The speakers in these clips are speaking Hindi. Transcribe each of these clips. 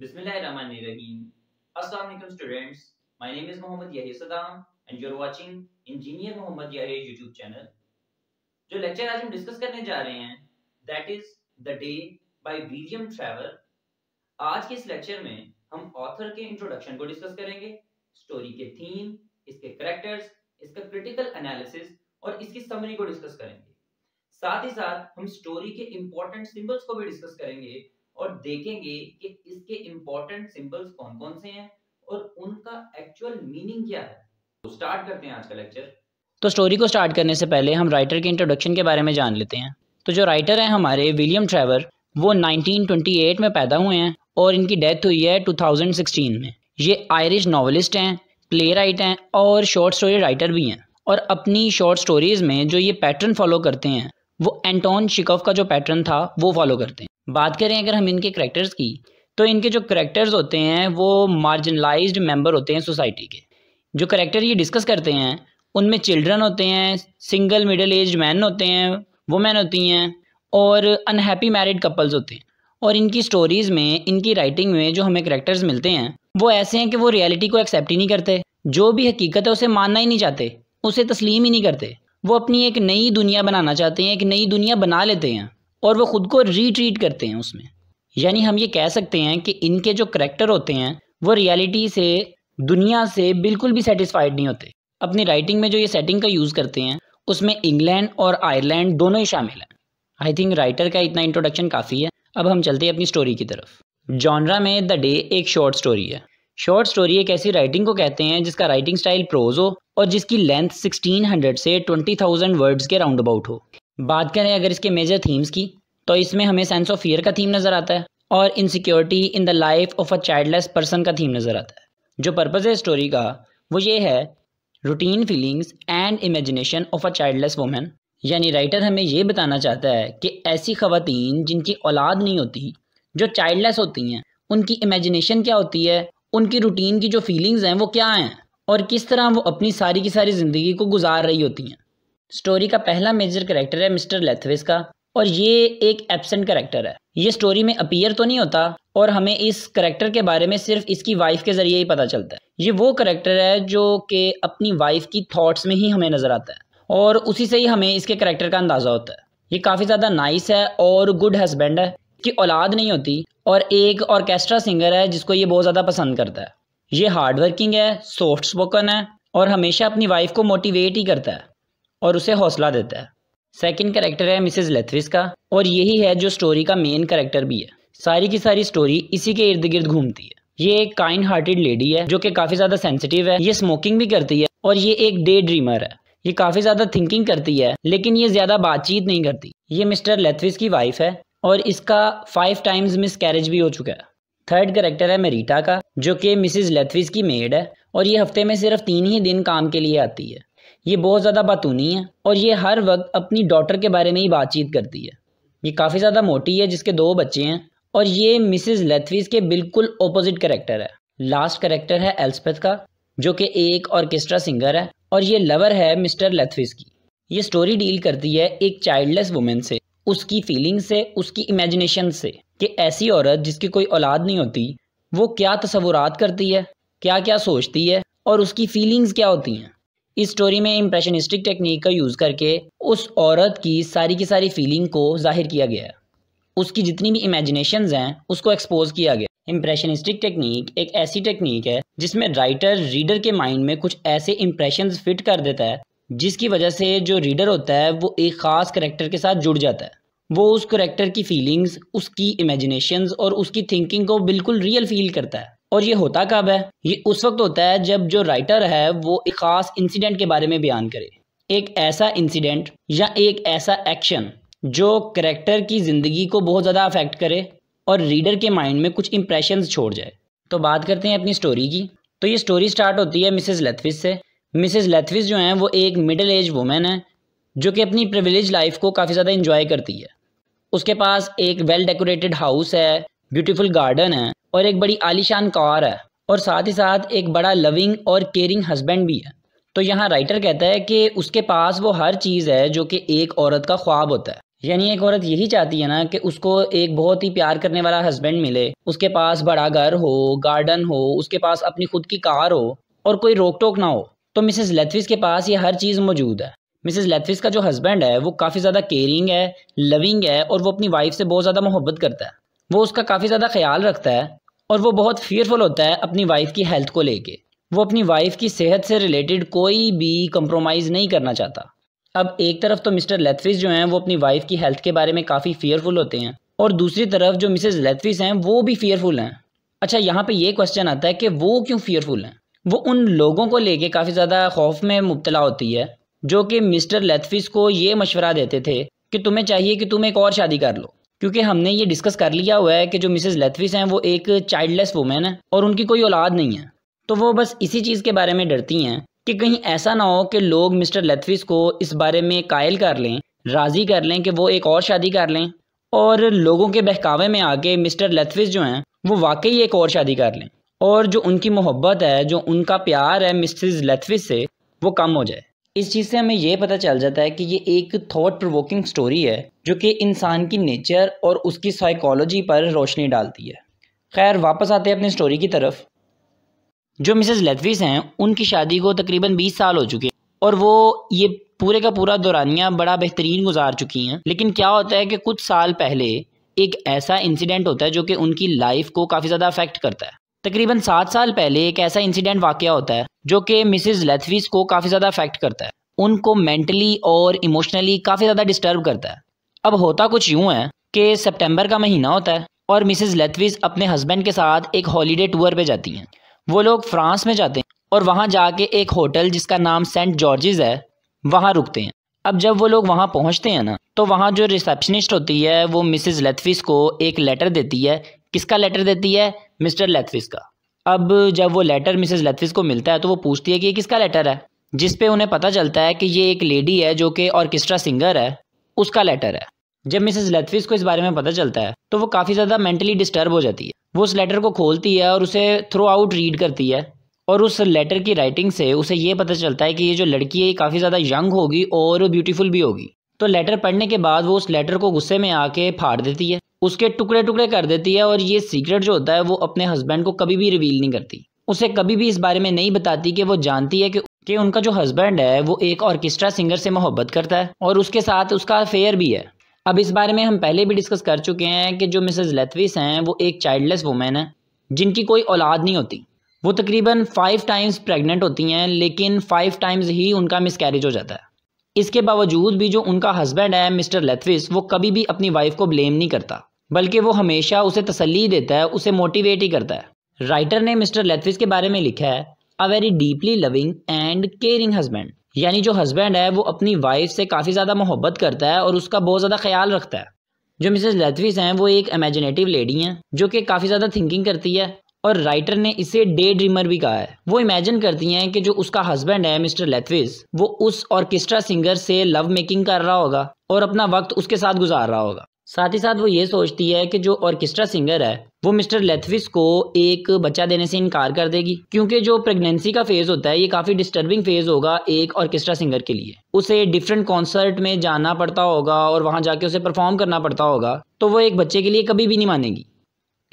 बिस्मिल्लाहिर्रहमानिर्रहीम अस्सलाम वालेकुम students my name is Mohammad Mohammad Saddam and you are watching engineer Mohammad Yahya YouTube channel जो लेक्चर आज हम डिस्कस करने जा रहे हैं that is the day by William Trevor आज के इस लेक्चर में हम ऑथर के इंट्रोडक्शन को डिस्कस करेंगे स्टोरी के थीम इसके कैरेक्टर्स इसका क्रिटिकल एनालिसिस और इसकी समरी को डिस्कस करेंगे साथ ही साथ हम स्टोरी के इंपॉर्टेंट सिंबल्स को भी डिस्कस करेंगे और देखेंगे कि इसके इंपॉर्टेंट सिंबल्स कौन कौन से हैं और उनका एक्चुअल मीनिंग क्या है तो स्टार्ट करते हैं आज का लेक्चर तो स्टोरी को स्टार्ट करने से पहले हम राइटर के इंट्रोडक्शन के बारे में जान लेते हैं तो जो राइटर हैं हमारे विलियम ट्रेवर वो 1928 में पैदा हुए हैं और इनकी डेथ हुई है 2016 में ये आयरिश नावलिस्ट हैं प्ले राइट हैं और शॉर्ट स्टोरी राइटर भी हैं और अपनी शॉर्ट स्टोरीज़ में जो ये पैटर्न फॉलो करते हैं वो एंटोन शिकॉफ का जो पैटर्न था वो फॉलो करते हैं बात करें अगर हम इनके करेक्टर्स की तो इनके जो करेक्टर्स होते हैं वो मार्जिनलाइज मेंबर होते हैं सोसाइटी के जो करेक्टर ये डिस्कस करते हैं उनमें चिल्ड्रन होते हैं सिंगल मिडल एज मैन होते हैं वुमेन होती हैं और अनहैप्पी मैरिड कपल्स होते हैं और इनकी स्टोरीज़ में इनकी राइटिंग में जो हमें करेक्टर्स मिलते हैं वो ऐसे हैं कि वो रियलिटी को एक्सेप्ट ही नहीं करते जो भी हकीकत है उसे मानना ही नहीं चाहते उसे तस्लीम ही नहीं करते वो अपनी एक नई दुनिया बनाना चाहते हैं एक नई दुनिया बना लेते हैं और वो ख़ुद को रीट्रीट करते हैं उसमें यानी हम ये कह सकते हैं कि इनके जो करेक्टर होते हैं वो रियलिटी से दुनिया से बिल्कुल भी सेटिस्फाइड नहीं होते अपनी राइटिंग में जो ये सेटिंग का यूज़ करते हैं उसमें इंग्लैंड और आयरलैंड दोनों ही शामिल हैं आई थिंक राइटर का इतना इंट्रोडक्शन काफ़ी है अब हम चलते हैं अपनी स्टोरी की तरफ जॉनरा में द डे एक शॉर्ट स्टोरी है शॉर्ट स्टोरी एक ऐसी राइटिंग को कहते हैं जिसका राइटिंग स्टाइल प्रोज हो और जिसकी लेंथ 1600 से 20,000 वर्ड्स के राउंड अबाउट हो बात करें अगर इसके मेजर थीम्स की तो इसमें हमें सेंस ऑफ फियर का थीम नज़र आता है और insecurity in the life of a childless person का थीम नज़र आता है जो पर्पज़ है स्टोरी का वो ये है routine feelings and imagination of a childless women यानी राइटर हमें ये बताना चाहता है कि ऐसी खातन जिनकी औलाद नहीं होती जो चाइल्डलेस होती हैं उनकी इमेजिनेशन क्या होती है उनकी रूटीन की जो फीलिंग्स हैं वो क्या हैं और किस तरह वो अपनी सारी की सारी ज़िंदगी को गुजार रही होती हैं स्टोरी का पहला मेजर करेक्टर है मिस्टर लेथविस का और ये एक एबसेंट करेक्टर है ये स्टोरी में अपीयर तो नहीं होता और हमें इस करेक्टर के बारे में सिर्फ इसकी वाइफ के ज़रिए ही पता चलता है ये वो करेक्टर है जो कि अपनी वाइफ की थॉट्स में ही हमें नज़र आता है और उसी से ही हमें इसके करेक्टर का अंदाज़ा होता है ये काफ़ी ज़्यादा नाइस है और गुड हस्बैंड है कि औलाद नहीं होती और एक ऑर्केस्ट्रा सिंगर है जिसको ये बहुत ज़्यादा पसंद करता है ये हार्ड वर्किंग है सॉफ्ट स्पोकन है और हमेशा अपनी वाइफ को मोटिवेट ही करता है और उसे हौसला देता है सेकंड कैरेक्टर है मिसेस लेथविस का और यही है जो स्टोरी का मेन कैरेक्टर भी है सारी की सारी स्टोरी इसी के इर्द गिर्द घूमती है ये एक काइंड हार्टेड लेडी है जो कि काफ़ी ज़्यादा सेंसिटिव है ये स्मोकिंग भी करती है और ये एक डे ड्रीमर है ये काफ़ी ज़्यादा थिंकिंग करती है लेकिन ये ज़्यादा बातचीत नहीं करती ये मिस्टर लेथविस की वाइफ है और इसका फाइव टाइम्स मिस कैरेज भी हो चुका है थर्ड करेक्टर है मेरीटा का जो कि मिसिज लेथविस की मेड है और ये हफ्ते में सिर्फ तीन ही दिन काम के लिए आती है ये बहुत ज़्यादा बातूनी है और ये हर वक्त अपनी डॉटर के बारे में ही बातचीत करती है ये काफ़ी ज़्यादा मोटी है जिसके दो बच्चे हैं और ये मिसिज लेथविस के बिल्कुल अपोजिट करेक्टर है लास्ट करेक्टर है एल्सपेथ का जो कि एक ऑर्केस्ट्रा सिंगर है और ये लवर है मिस्टर लेथविस की ये स्टोरी डील करती है एक चाइल्डलेस वुमेन से उसकी फीलिंग से उसकी इमेजिनेशन से कि ऐसी औरत जिसकी कोई औलाद नहीं होती वो क्या तस्वुरात करती है क्या क्या सोचती है और उसकी फीलिंग्स क्या होती हैं इस स्टोरी में इम्प्रेशनिस्टिक टेक्निक का यूज़ करके उस औरत की सारी की सारी फीलिंग को जाहिर किया गया है उसकी जितनी भी इमेजिनेशन हैं उसको एक्सपोज किया गया इम्प्रेशनिस्टिक टेक्निक एक ऐसी टेक्निक है जिसमें राइटर रीडर के माइंड में कुछ ऐसे इम्प्रेशन फिट कर देता है जिसकी वजह से जो रीडर होता है वो एक ख़ास करेक्टर के साथ जुड़ जाता है वो उस करेक्टर की फीलिंग्स उसकी इमेजिनेशंस और उसकी थिंकिंग को बिल्कुल रियल फील करता है और ये होता कब है ये उस वक्त होता है जब जो राइटर है वो एक ख़ास इंसिडेंट के बारे में बयान करे एक ऐसा इंसिडेंट या एक ऐसा एक्शन जो करेक्टर की ज़िंदगी को बहुत ज़्यादा अफेक्ट करे और रीडर के माइंड में कुछ इंप्रेशन छोड़ जाए तो बात करते हैं अपनी स्टोरी की तो ये स्टोरी स्टार्ट होती है मिसेस लथविज से मिसेस लेथविस जो हैं वो एक मिडिल एज वुमेन है जो कि अपनी प्रिविलेज लाइफ को काफ़ी ज़्यादा इंजॉय करती है उसके पास एक वेल डेकोरेटेड हाउस है ब्यूटीफुल गार्डन है और एक बड़ी आलीशान कार है और साथ ही साथ एक बड़ा लविंग और केयरिंग हस्बैंड भी है तो यहाँ राइटर कहता है कि उसके पास वो हर चीज़ है जो कि एक औरत का ख्वाब होता है यानी एक औरत यही चाहती है ना कि उसको एक बहुत ही प्यार करने वाला हस्बैंड मिले उसके पास बड़ा घर हो गार्डन हो उसके पास अपनी खुद की कार हो और कोई रोक टोक ना हो तो मिसेस लेथविस के पास ये हर चीज़ मौजूद है मिसेस लेथविस का जो हस्बैंड है वो काफ़ी ज़्यादा केयरिंग है लविंग है और वो अपनी वाइफ से बहुत ज़्यादा मोहब्बत करता है वो उसका काफ़ी ज़्यादा ख्याल रखता है और वो बहुत फियरफुल होता है अपनी वाइफ की हेल्थ को लेके वो अपनी वाइफ की सेहत से रिलेटेड कोई भी कंप्रोमाइज़ नहीं करना चाहता अब एक तरफ तो मिस्टर लेथविस जो हैं वो अपनी वाइफ की हेल्थ के बारे में काफ़ी फियरफुल होते हैं और दूसरी तरफ जो मिसेज लेथविस हैं वो भी फियरफुल हैं अच्छा यहाँ पे ये क्वेश्चन आता है कि वो क्यों फियरफुल हैं वो उन लोगों को लेके काफ़ी ज़्यादा खौफ में मुबतला होती है जो कि मिस्टर लेथफिस को ये मशवरा देते थे कि तुम्हें चाहिए कि तुम एक और शादी कर लो क्योंकि हमने ये डिस्कस कर लिया हुआ है कि जो मिसेज लेथफिस हैं वो एक चाइल्डलेस वुमेन है और उनकी कोई औलाद नहीं है तो वो बस इसी चीज़ के बारे में डरती हैं कि कहीं ऐसा ना हो कि लोग मिस्टर लेथफिस को इस बारे में कायल कर लें राज़ी कर लें कि वो एक और शादी कर लें और लोगों के बहकावे में आके मिस्टर लेथफिस जो हैं वो वाकई एक और शादी कर लें और जो उनकी मोहब्बत है जो उनका प्यार है मिसिस लेथवे से वो कम हो जाए इस चीज़ से हमें यह पता चल जाता है कि ये एक थॉट प्रोवोकिंग स्टोरी है जो कि इंसान की नेचर और उसकी साइकोलॉजी पर रोशनी डालती है खैर वापस आते हैं अपनी स्टोरी की तरफ जो मिसेस लेथविस हैं उनकी शादी को तकरीबन बीस साल हो चुके हैं और वो ये पूरे का पूरा दौरानिया बड़ा बेहतरीन गुजार चुकी हैं लेकिन क्या होता है कि कुछ साल पहले एक ऐसा इंसिडेंट होता है जो कि उनकी लाइफ को काफ़ी ज़्यादा अफेक्ट करता है तकरीबन सात साल पहले एक ऐसा इंसिडेंट वाक़ होता है जो कि मिसिज़ लेथवीस को काफ़ी ज़्यादा अफेक्ट करता है उनको मेंटली और इमोशनली काफ़ी ज़्यादा डिस्टर्ब करता है अब होता कुछ यूँ है कि सितंबर का महीना होता है और मिसेस लेथविज अपने हस्बैंड के साथ एक हॉलीडे टूर पे जाती हैं वो लोग फ्रांस में जाते हैं और वहाँ जाके एक होटल जिसका नाम सेंट जॉर्जेस है वहाँ रुकते हैं अब जब वो लोग वहाँ पहुँचते हैं ना तो वहाँ जो रिसेप्शनिस्ट होती है वो मिसिज लेथविस को एक लेटर देती है किसका लेटर देती है मिस्टर लेथविस का अब जब वो लेटर मिसेस लेथविस को मिलता है तो वो पूछती है कि ये किसका लेटर है जिस पे उन्हें पता चलता है कि ये एक लेडी है जो कि ऑर्केस्ट्रा सिंगर है उसका लेटर है जब मिसेस लेथविस को इस बारे में पता चलता है तो वो काफ़ी ज़्यादा मेंटली डिस्टर्ब हो जाती है वो उस लेटर को खोलती है और उसे थ्रू आउट रीड करती है और उस लेटर की राइटिंग से उसे ये पता चलता है कि ये जो लड़की है ये काफ़ी ज़्यादा यंग होगी और ब्यूटीफुल भी होगी तो लेटर पढ़ने के बाद वो उस लेटर को गुस्से में आके फाड़ देती है उसके टुकड़े टुकड़े कर देती है और ये सीक्रेट जो होता है वो अपने हस्बैंड को कभी भी रिवील नहीं करती उसे कभी भी इस बारे में नहीं बताती कि वो जानती है कि कि उनका जो हस्बैंड है वो एक ऑर्केस्ट्रा सिंगर से मोहब्बत करता है और उसके साथ उसका अफेयर भी है अब इस बारे में हम पहले भी डिस्कस कर चुके हैं कि जो मिसेज लेथविस हैं वो एक चाइल्डलेस वुमेन है जिनकी कोई औलाद नहीं होती वो तकरीबन फाइव टाइम्स प्रेग्नेंट होती हैं लेकिन फाइव टाइम्स ही उनका मिसकैरेज हो जाता है इसके बावजूद भी जो उनका हस्बैंड है मिस्टर लेथविस वो कभी भी अपनी वाइफ को ब्लेम नहीं करता बल्कि वो हमेशा उसे तसली देता है उसे मोटिवेट ही करता है राइटर ने मिस्टर लेथविस के बारे में लिखा है a very deeply loving and caring husband यानी जो हस्बैंड है वो अपनी वाइफ से काफ़ी ज़्यादा मोहब्बत करता है और उसका बहुत ज़्यादा ख्याल रखता है जो मिसेज लेथविस हैं वो एक इमेजिनेटिव लेडी हैं जो कि काफ़ी ज़्यादा थिंकिंग करती है और राइटर ने इसे डे ड्रीमर भी कहा है वो इमेजिन करती हैं कि जो उसका हस्बैंड है मिस्टर लेथविस वो उस ऑर्केस्ट्रा सिंगर से लव मेकिंग कर रहा होगा और अपना वक्त उसके साथ गुजार रहा होगा साथ ही साथ वो ये सोचती है कि जो ऑर्केस्ट्रा सिंगर है वो मिस्टर लेथविस को एक बच्चा देने से इनकार कर देगी क्योंकि जो प्रेगनेंसी का फेज़ होता है ये काफ़ी डिस्टर्बिंग फेज़ होगा एक ऑर्केस्ट्रा सिंगर के लिए उसे डिफरेंट कॉन्सर्ट में जाना पड़ता होगा और वहाँ जाके उसे परफॉर्म करना पड़ता होगा तो वो एक बच्चे के लिए कभी भी नहीं मानेगी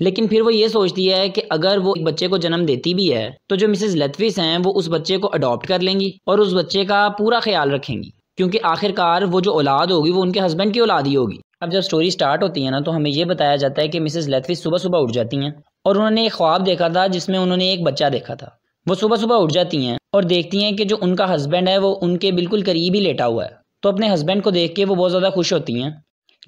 लेकिन फिर वो ये सोचती है कि अगर वो एक बच्चे को जन्म देती भी है तो जो मिसेज लेथविस हैं वो उस बच्चे को अडॉप्ट कर लेंगी और उस बच्चे का पूरा ख्याल रखेंगी क्योंकि आखिरकार वो जो औलाद होगी वो उनके हस्बैंड की औलाद ही होगी अब जब स्टोरी स्टार्ट होती है ना तो हमें यह बताया जाता है कि मिसेज लेथवी सुबह सुबह उठ जाती हैं और उन्होंने एक ख्वाब देखा था जिसमें उन्होंने एक बच्चा देखा था वो सुबह सुबह उठ जाती हैं और देखती हैं कि जो उनका हस्बैंड है वो उनके बिल्कुल करीब ही लेटा हुआ है तो अपने हस्बैंड को देख के वो बहुत ज़्यादा खुश होती हैं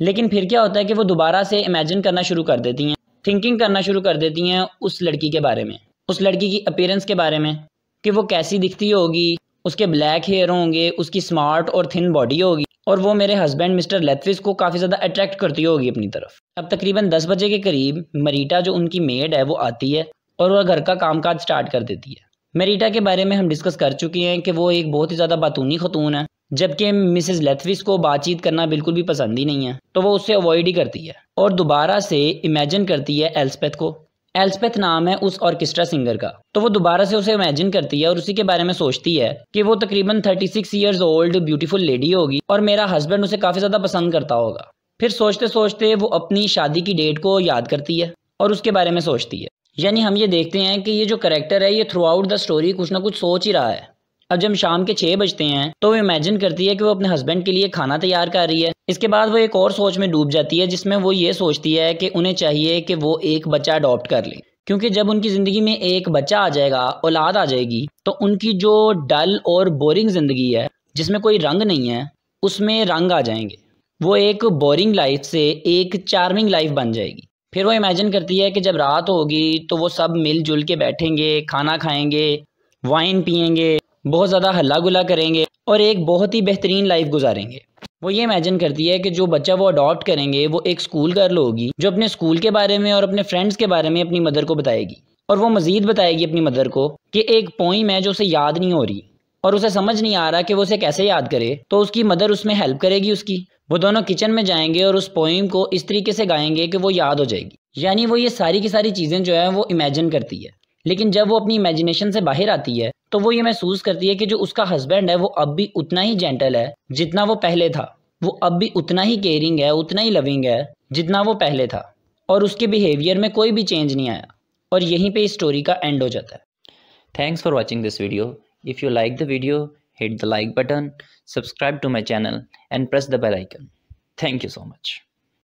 लेकिन फिर क्या होता है कि वो दोबारा से इमेजिन करना शुरू कर देती हैं थिंकिंग करना शुरू कर देती हैं उस लड़की के बारे में उस लड़की की अपेयरेंस के बारे में कि वो कैसी दिखती होगी उसके ब्लैक हेयर होंगे उसकी स्मार्ट और थिन बॉडी होगी और वो मेरे हस्बैंड मिस्टर लेथविस को काफ़ी ज़्यादा अट्रैक्ट करती होगी अपनी तरफ अब तकरीबन दस बजे के करीब मरीटा जो उनकी मेड है वो आती है और वह घर का कामकाज स्टार्ट कर देती है मेरीटा के बारे में हम डिस्कस कर चुके हैं कि वो एक बहुत ही ज़्यादा बातूनी खतून है जबकि मिसेस लेथविस को बातचीत करना बिल्कुल भी पसंद ही नहीं है तो वो उससे अवॉइड ही करती है और दोबारा से इमेजिन करती है एल्सपेथ को एल्सपेथ नाम है उस ऑर्केस्ट्रा सिंगर का तो वो दोबारा से उसे इमेजिन करती है और उसी के बारे में सोचती है कि वो तकरीबन 36 six years old beautiful lady होगी और मेरा हस्बैंड उसे काफ़ी ज़्यादा पसंद करता होगा फिर सोचते सोचते वो अपनी शादी की डेट को याद करती है और उसके बारे में सोचती है यानी हम ये देखते हैं कि ये जो करेक्टर है ये थ्रू आउट द स्टोरी कुछ ना कुछ सोच ही रहा है अब जब शाम के छः बजते हैं तो वो इमेजिन करती है कि वो अपने हस्बैंड के लिए खाना तैयार कर रही है इसके बाद वो एक और सोच में डूब जाती है जिसमें वो ये सोचती है कि उन्हें चाहिए कि वो एक बच्चा अडॉप्ट कर ले क्योंकि जब उनकी ज़िंदगी में एक बच्चा आ जाएगा औलाद आ जाएगी तो उनकी जो डल और बोरिंग ज़िंदगी है जिसमें कोई रंग नहीं है उसमें रंग आ जाएंगे वो एक बोरिंग लाइफ से एक चार्मिंग लाइफ बन जाएगी फिर वो इमेजिन करती है कि जब रात होगी तो वो सब मिलजुल के बैठेंगे खाना खाएंगे वाइन पियेंगे बहुत ज़्यादा हल्ला गुला करेंगे और एक बहुत ही बेहतरीन लाइफ गुजारेंगे वो ये इमेजिन करती है कि जो बच्चा वो अडॉप्ट करेंगे वो एक स्कूल गर्ल होगी जो अपने स्कूल के बारे में और अपने फ्रेंड्स के बारे में अपनी मदर को बताएगी और वो मज़ीद बताएगी अपनी मदर को कि एक पोइम है जो उसे याद नहीं हो रही और उसे समझ नहीं आ रहा कि वो उसे कैसे याद करे तो उसकी मदर उसमें हेल्प करेगी उसकी वो दोनों किचन में जाएंगे और उस पोइम को इस तरीके से गाएंगे कि वो याद हो जाएगी यानी वो ये सारी की सारी चीज़ें जो है वो इमेजिन करती है लेकिन जब वो अपनी इमेजिनेशन से बाहर आती है तो वो ये महसूस करती है कि जो उसका हस्बैंड है वो अब भी उतना ही जेंटल है जितना वो पहले था वो अब भी उतना ही केयरिंग है उतना ही लविंग है जितना वो पहले था और उसके बिहेवियर में कोई भी चेंज नहीं आया और यहीं पे इस स्टोरी का एंड हो जाता है thanks for watching this video if you like the video hit the like button subscribe to my channel and press the bell icon. Thank you so